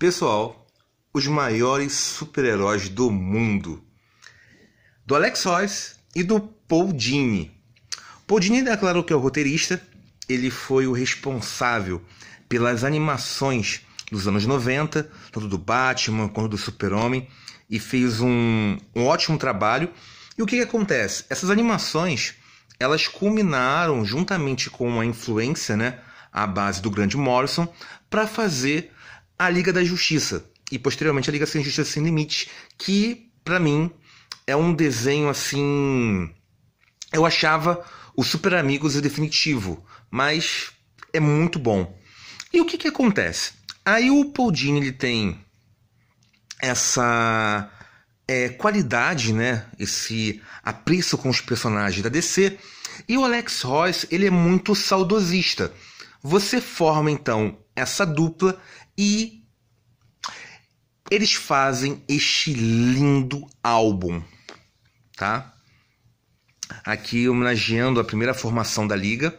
Pessoal, os maiores super-heróis do mundo. Do Alex Royce e do Paul Dini. Paul Dini declarou que é o roteirista, ele foi o responsável pelas animações dos anos 90, tanto do Batman quanto do Super-Homem, e fez um, um ótimo trabalho. E o que, que acontece? Essas animações elas culminaram juntamente com a influência, né, à base do grande Morrison, para fazer a Liga da Justiça e posteriormente a Liga Sem Justiça Sem Limites, que para mim é um desenho assim. Eu achava o Super Amigos o definitivo, mas é muito bom. E o que que acontece? Aí o Paul Dini, ele tem essa é, qualidade, né? Esse apreço com os personagens da DC. E o Alex Royce, ele é muito saudosista. Você forma então essa dupla e eles fazem este lindo álbum, tá? Aqui homenageando a primeira formação da Liga.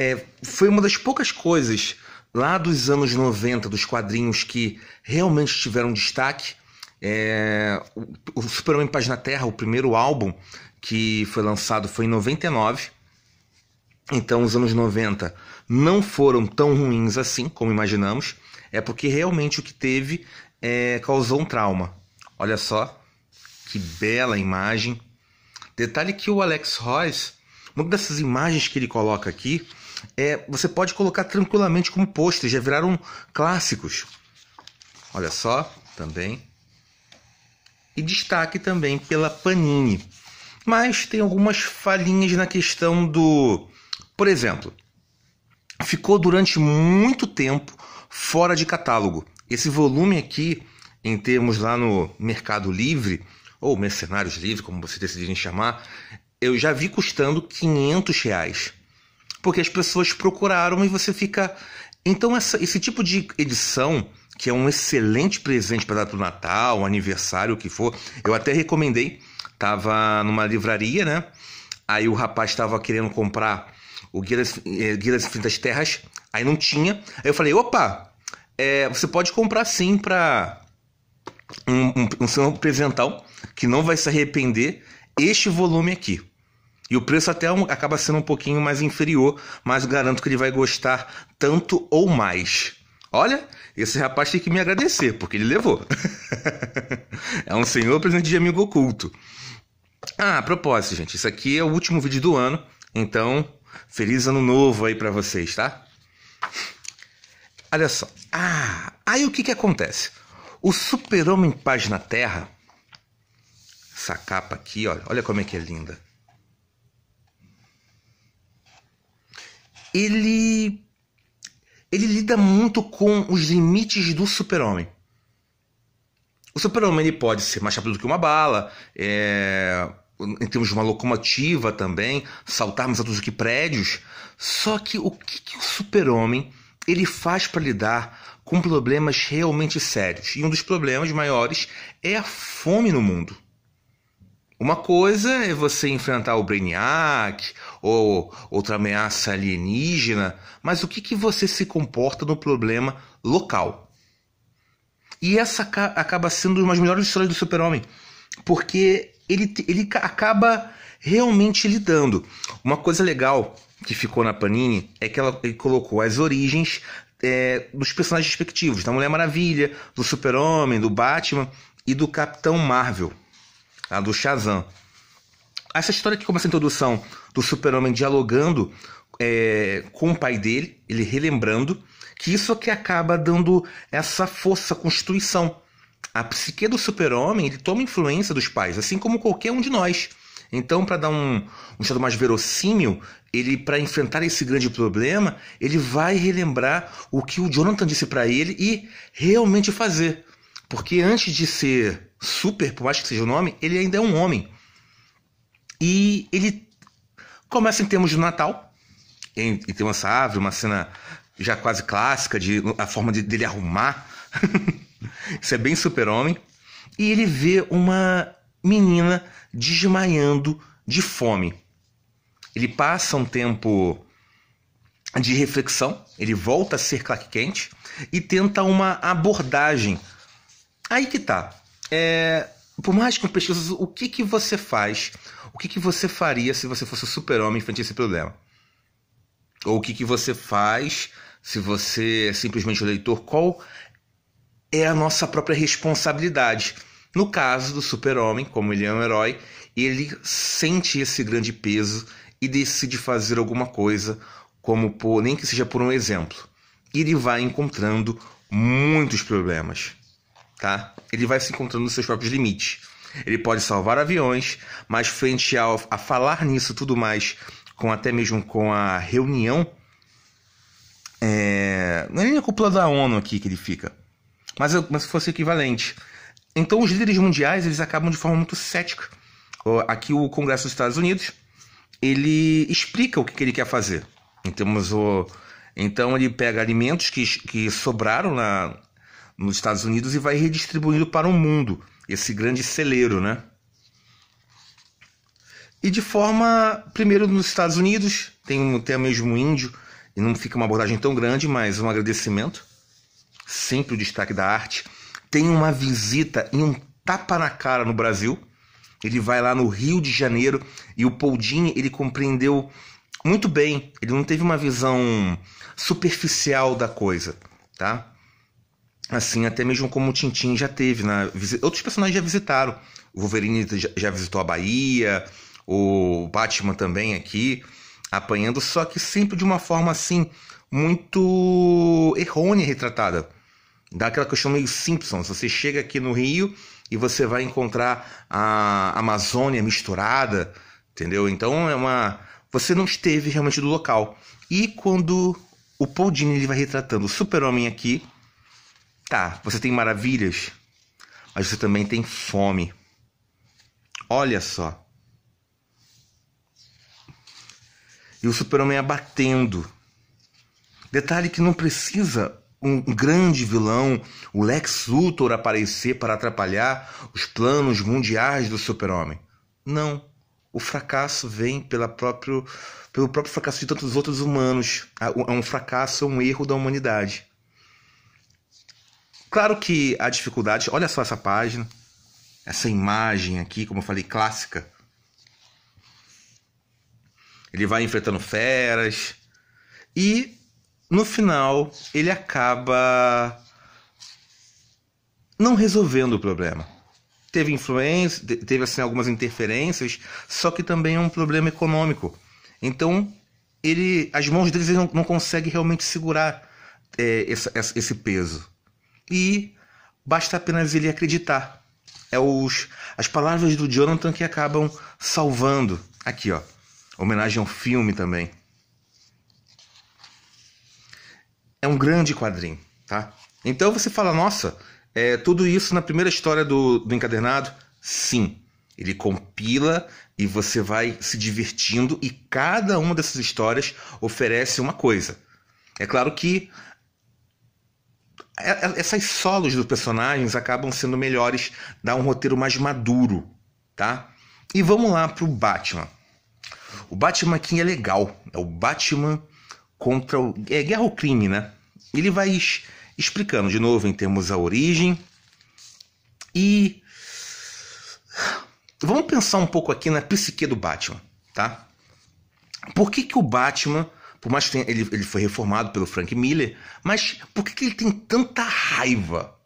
É, foi uma das poucas coisas lá dos anos 90 dos quadrinhos que realmente tiveram destaque. É, o, Superman Paz na Terra, o primeiro álbum que foi lançado foi em 99. Então, os anos 90 não foram tão ruins assim como imaginamos, é porque realmente o que teve é, causou um trauma. Olha só que bela imagem. Detalhe que o Alex Royce, uma dessas imagens que ele coloca aqui, é, você pode colocar tranquilamente como pôster, já viraram clássicos. Olha só, também. E destaque também pela Panini. Mas tem algumas falhinhas na questão do por exemplo, ficou durante muito tempo fora de catálogo. Esse volume aqui, em termos lá no Mercado Livre, ou Mercenários Livre, como vocês decidirem chamar, eu já vi custando 500 reais. Porque as pessoas procuraram e você fica. Então, essa, esse tipo de edição, que é um excelente presente para dar para o Natal, aniversário, o que for, eu até recomendei. Tava numa livraria, né? Aí o rapaz estava querendo comprar o Guia das, é, Guia das Infinitas Terras, aí não tinha. Aí eu falei, opa, é, você pode comprar sim para um, um, um senhor presental que não vai se arrepender este volume aqui. E o preço até um, acaba sendo um pouquinho mais inferior, mas garanto que ele vai gostar tanto ou mais. Olha, esse rapaz tem que me agradecer, porque ele levou. é um senhor presente de amigo oculto. Ah, a propósito, gente, isso aqui é o último vídeo do ano, então Feliz ano novo aí para vocês, tá? Olha só. Ah, aí o que que acontece? O Super-Homem Paz na Terra, essa capa aqui, olha, olha como é que é linda. Ele ele lida muito com os limites do Super-Homem. O Super-Homem ele pode ser mais rápido do que uma bala, é, em termos de uma locomotiva também, saltar mais altos do que prédios. Só que o que, que o super-homem ele faz para lidar com problemas realmente sérios? E um dos problemas maiores é a fome no mundo. Uma coisa é você enfrentar o Brainiac ou outra ameaça alienígena, mas o que, que você se comporta no problema local? E essa acaba sendo uma das melhores histórias do Super-Homem, porque ele, ele acaba realmente lidando. Uma coisa legal que ficou na Panini é que ela ele colocou as origens é, dos personagens respectivos, da Mulher Maravilha, do Super-Homem, do Batman e do Capitão Marvel, a tá? do Shazam. Essa história que começa a introdução do Super-Homem dialogando é, com o pai dele, ele relembrando, que isso é que acaba dando essa força, construção a psique do super-homem ele toma influência dos pais, assim como qualquer um de nós. Então, para dar um, um estado mais verossímil, ele para enfrentar esse grande problema, ele vai relembrar o que o Jonathan disse para ele e realmente fazer. Porque antes de ser super, por mais que seja o nome, ele ainda é um homem. E ele começa em termos de Natal, em, tem termos árvore, uma cena já quase clássica de a forma de, dele arrumar Isso é bem super-homem. E ele vê uma menina desmaiando de fome. Ele passa um tempo de reflexão, ele volta a ser Clark Kent e tenta uma abordagem. Aí que tá. É, por mais que eu pesquise, o que, que você faz? O que, que você faria se você fosse o super-homem frente a esse problema? Ou o que, que você faz se você é simplesmente o leitor? Qual é a nossa própria responsabilidade. No caso do super-homem, como ele é um herói, ele sente esse grande peso e decide fazer alguma coisa, como por, nem que seja por um exemplo. Ele vai encontrando muitos problemas, tá? Ele vai se encontrando nos seus próprios limites. Ele pode salvar aviões, mas frente ao, a falar nisso tudo mais, com até mesmo com a reunião, é, não é nem a cúpula da ONU aqui que ele fica, mas, mas se fosse equivalente. Então os líderes mundiais eles acabam de forma muito cética. Aqui o Congresso dos Estados Unidos ele explica o que, que ele quer fazer. Temos então, o então ele pega alimentos que, que sobraram na, nos Estados Unidos e vai redistribuindo para o mundo esse grande celeiro, né? E de forma, primeiro nos Estados Unidos, tem, até mesmo índio, e não fica uma abordagem tão grande, mas um agradecimento sempre o destaque da arte, tem uma visita e um tapa na cara no Brasil. Ele vai lá no Rio de Janeiro e o Poldini ele compreendeu muito bem. Ele não teve uma visão superficial da coisa, tá? Assim, até mesmo como o Tintin já teve, né? outros personagens já visitaram. O Wolverine já visitou a Bahia, o Batman também aqui, apanhando, só que sempre de uma forma assim, muito errônea retratada daquela que eu chamo de Simpsons. Você chega aqui no Rio e você vai encontrar a Amazônia misturada, entendeu? Então é uma você não esteve realmente do local. E quando o Paul Dini ele vai retratando o Super-Homem aqui, tá, você tem maravilhas, mas você também tem fome. Olha só. E o Super-Homem abatendo. Detalhe que não precisa um grande vilão, o Lex Luthor, aparecer para atrapalhar os planos mundiais do Super-Homem. Não. O fracasso vem pela próprio, pelo próprio fracasso de tantos outros humanos. Ah, é um fracasso, é um erro da humanidade. Claro que há dificuldades. Olha só essa página, essa imagem aqui, como eu falei, clássica. Ele vai enfrentando feras. E no final ele acaba não resolvendo o problema. Teve influência, teve assim algumas interferências, só que também é um problema econômico. Então ele, as mãos dele não, não realmente segurar é, esse peso. E basta apenas ele acreditar. É os, as palavras do Jonathan que acabam salvando. Aqui, ó. Homenagem ao filme também. é um grande quadrinho, tá? Então você fala, nossa, é, tudo isso na primeira história do, do encadernado? Sim. Ele compila e você vai se divertindo, e cada uma dessas histórias oferece uma coisa. É claro que é, é, essas solos dos personagens acabam sendo melhores, dá um roteiro mais maduro, tá? E vamos lá pro Batman. O Batman aqui é legal, é o Batman contra o. É guerra ao crime, né? Ele vai explicando de novo em termos a origem. E. Vamos pensar um pouco aqui na psique do Batman, tá? Por que, que o Batman, por mais que tenha, ele, ele foi reformado pelo Frank Miller, mas por que, que ele tem tanta raiva?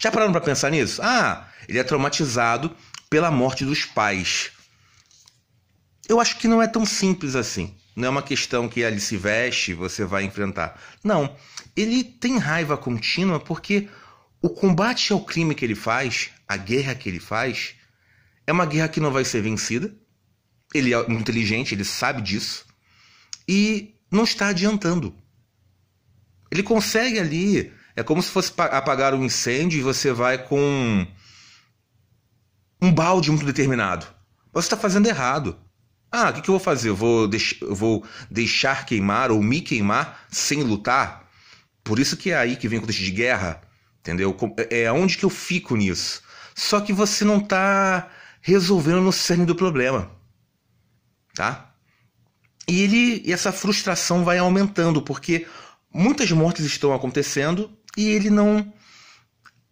Já pararam para pensar nisso? Ah, ele é traumatizado pela morte dos pais eu acho que não é tão simples assim. Não é uma questão que ele se veste você vai enfrentar. Não. Ele tem raiva contínua porque o combate ao crime que ele faz, a guerra que ele faz, é uma guerra que não vai ser vencida. Ele é inteligente, ele sabe disso. E não está adiantando. Ele consegue ali. É como se fosse apagar um incêndio e você vai com um balde muito determinado. Você está fazendo errado. Ah, o que, que, eu vou fazer? Eu vou, deix... eu vou deixar queimar ou me queimar sem lutar? Por isso que é aí que vem o contexto de guerra, entendeu? É, é onde que eu fico nisso. Só que você não está resolvendo no cerne do problema, tá? E ele, e essa frustração vai aumentando porque muitas mortes estão acontecendo e ele não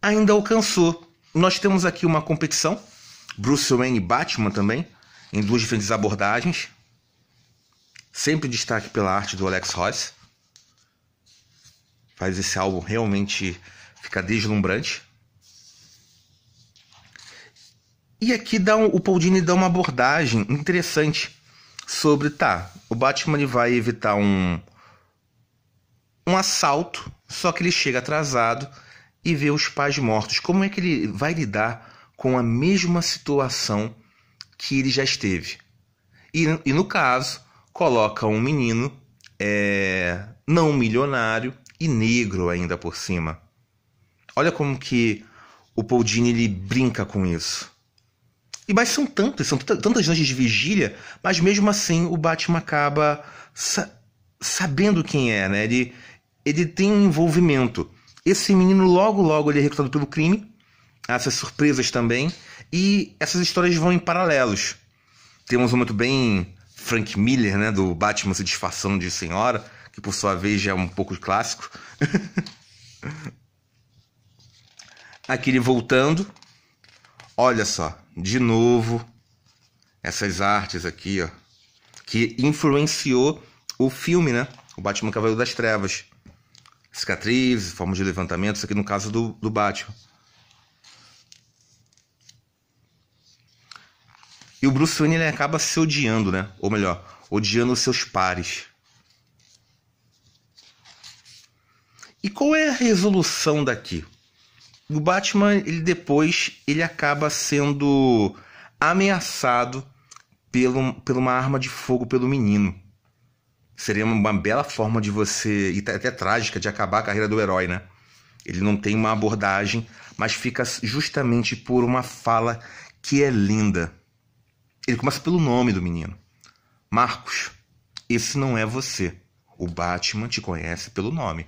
ainda alcançou. Nós temos aqui uma competição, Bruce Wayne e Batman também, em duas diferentes abordagens. Sempre destaque pela arte do Alex Ross. Faz esse álbum realmente ficar deslumbrante. E aqui dá um, o Paul Dini dá uma abordagem interessante sobre tá, o Batman vai evitar um um assalto, só que ele chega atrasado e vê os pais mortos. Como é que ele vai lidar com a mesma situação que ele já esteve. E, e no caso, coloca um menino é, não milionário e negro ainda por cima. Olha como que o Paul Dini, ele brinca com isso. E mas são tantas, são tantas noites de vigília, mas mesmo assim o Batman acaba sa sabendo quem é, né? Ele, ele tem um envolvimento. Esse menino logo logo ele é recrutado pelo crime, há essas surpresas também, e essas histórias vão em paralelos. Temos um momento bem Frank Miller, né, do Batman se disfarçando de senhora, que por sua vez já é um pouco clássico. Aqui ele voltando. Olha só, de novo essas artes aqui, ó, que influenciou o filme, né? O Batman Cavaleiro das Trevas. cicatrizes formas de levantamento, isso aqui no caso do, do Batman. E o Bruce Wayne ele acaba se odiando, né? Ou melhor, odiando os seus pares. E qual é a resolução daqui? O Batman, ele depois, ele acaba sendo ameaçado pelo, por uma arma de fogo pelo menino. Seria uma bela forma de você, e tá, até trágica, de acabar a carreira do herói, né? Ele não tem uma abordagem, mas fica justamente por uma fala que é linda. Ele começa pelo nome do menino. Marcos, esse não é você. O Batman te conhece pelo nome.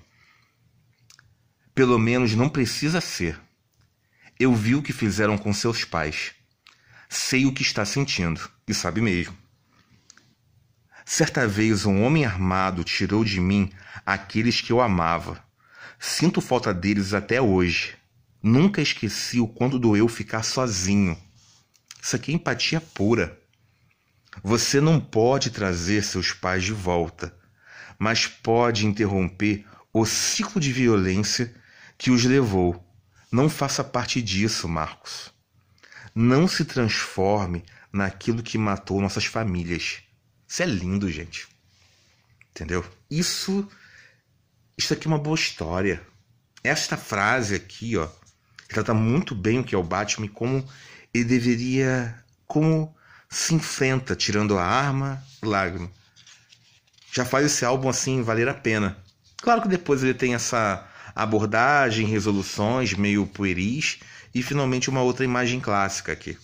Pelo menos não precisa ser. Eu vi o que fizeram com seus pais. Sei o que está sentindo, e sabe mesmo. Certa vez um homem armado tirou de mim aqueles que eu amava. Sinto falta deles até hoje. Nunca esqueci o quanto doeu ficar sozinho. Isso aqui é empatia pura. Você não pode trazer seus pais de volta, mas pode interromper o ciclo de violência que os levou. Não faça parte disso, Marcos. Não se transforme naquilo que matou nossas famílias. Isso é lindo, gente. Entendeu? Isso isso aqui é uma boa história. Esta frase aqui, ó, trata muito bem o que é o Batman e como ele deveria. Como se enfrenta tirando a arma, lágrima. Já faz esse álbum assim valer a pena. Claro que depois ele tem essa abordagem, resoluções meio pueris e finalmente uma outra imagem clássica aqui.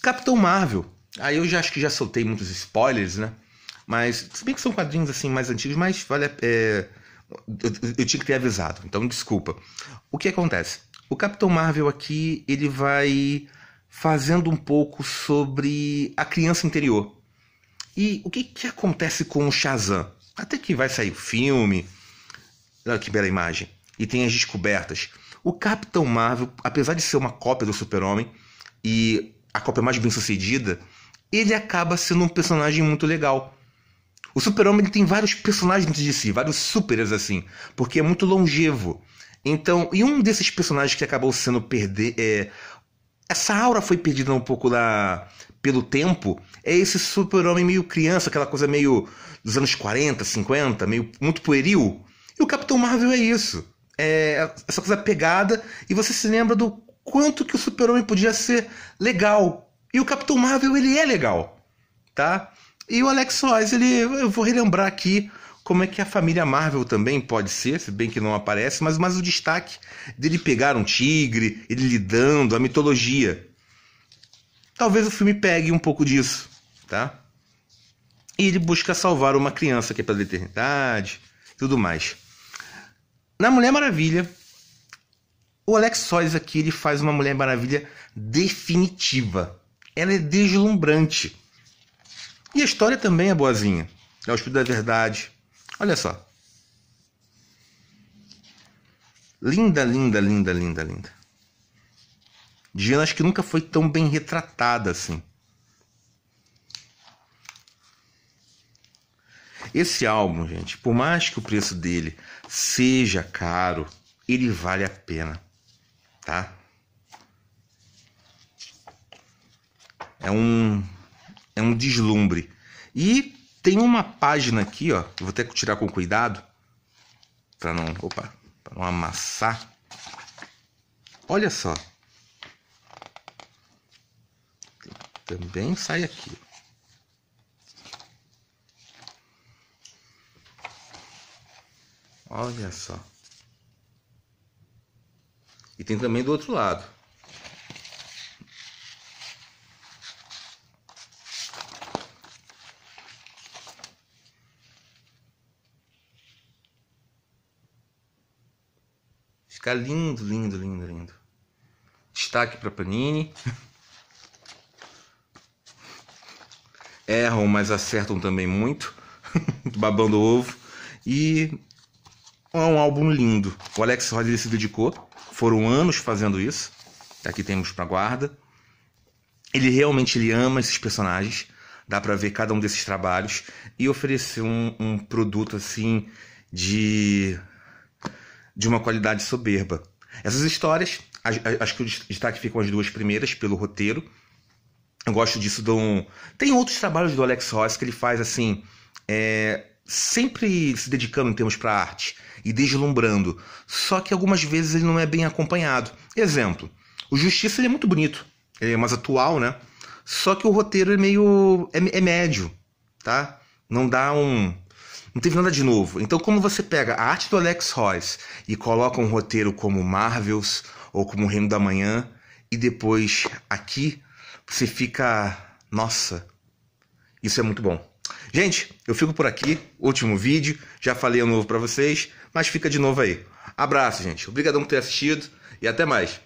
Capitão Marvel. Aí eu já acho que já soltei muitos spoilers, né? Mas, se bem que são quadrinhos assim mais antigos, mas vale a, é, eu, eu, tinha que ter avisado, então desculpa. O que acontece? O Capitão Marvel aqui, ele vai fazendo um pouco sobre a criança interior. E o que, que acontece com o Shazam? Até que vai sair o filme. Olha que bela imagem. E tem as descobertas. O Capitão Marvel, apesar de ser uma cópia do Super-Homem e a cópia mais bem sucedida, ele acaba sendo um personagem muito legal. O Super-Homem tem vários personagens dentro de si, vários supers assim, porque é muito longevo. Então, e um desses personagens que acabou sendo perder. É, essa aura foi perdida um pouco da, pelo tempo. É esse super-homem meio criança, aquela coisa meio dos anos 40, 50, meio muito pueril. E o Capitão Marvel é isso. É essa coisa pegada e você se lembra do quanto que o super-homem podia ser legal. E o Capitão Marvel, ele é legal, tá? E o Alex Ross ele, eu vou relembrar aqui como é que a família Marvel também pode ser, se bem que não aparece, mas, mas o destaque dele pegar um tigre, ele lidando, a mitologia. Talvez o filme pegue um pouco disso, tá? E ele busca salvar uma criança que é pela eternidade, tudo mais. Na Mulher Maravilha, o Alex Soyuz aqui ele faz uma Mulher Maravilha definitiva. Ela é deslumbrante. E a história também é boazinha. É o Espírito da Verdade, Olha só. Linda, linda, linda, linda, linda. Diana acho que nunca foi tão bem retratada assim. Esse álbum, gente, por mais que o preço dele seja caro, ele vale a pena, tá? É um é um deslumbre. E tem uma página aqui, ó. Vou que tirar com cuidado. Pra não. Opa, pra não amassar. Olha só. Também sai aqui. Olha só. E tem também do outro lado. Tá lindo, lindo, lindo, lindo. Destaque para Panini. Erram, mas acertam também muito. Babando ovo. E é um álbum lindo. O Alex Rodrigues se dedicou. Foram anos fazendo isso. Aqui temos para guarda. Ele realmente ele ama esses personagens. Dá para ver cada um desses trabalhos. E oferecer um, um produto assim de de uma qualidade soberba. Essas histórias, acho que o destaque ficam as duas primeiras pelo roteiro. Eu gosto disso de Um... Tem outros trabalhos do Alex Ross que ele faz assim. É... Sempre se dedicando em termos para arte e deslumbrando, só que algumas vezes ele não é bem acompanhado. Exemplo, o Justiça é muito bonito, ele é mais atual, né? Só que o roteiro é meio. é, é médio, tá? Não dá um não teve nada de novo. Então, como você pega a arte do Alex Royce e coloca um roteiro como Marvels ou como Reino da Manhã, e depois aqui, você fica. Nossa, isso é muito bom. Gente, eu fico por aqui. Último vídeo, já falei o novo para vocês, mas fica de novo aí. Abraço, gente. Obrigadão por ter assistido e até mais.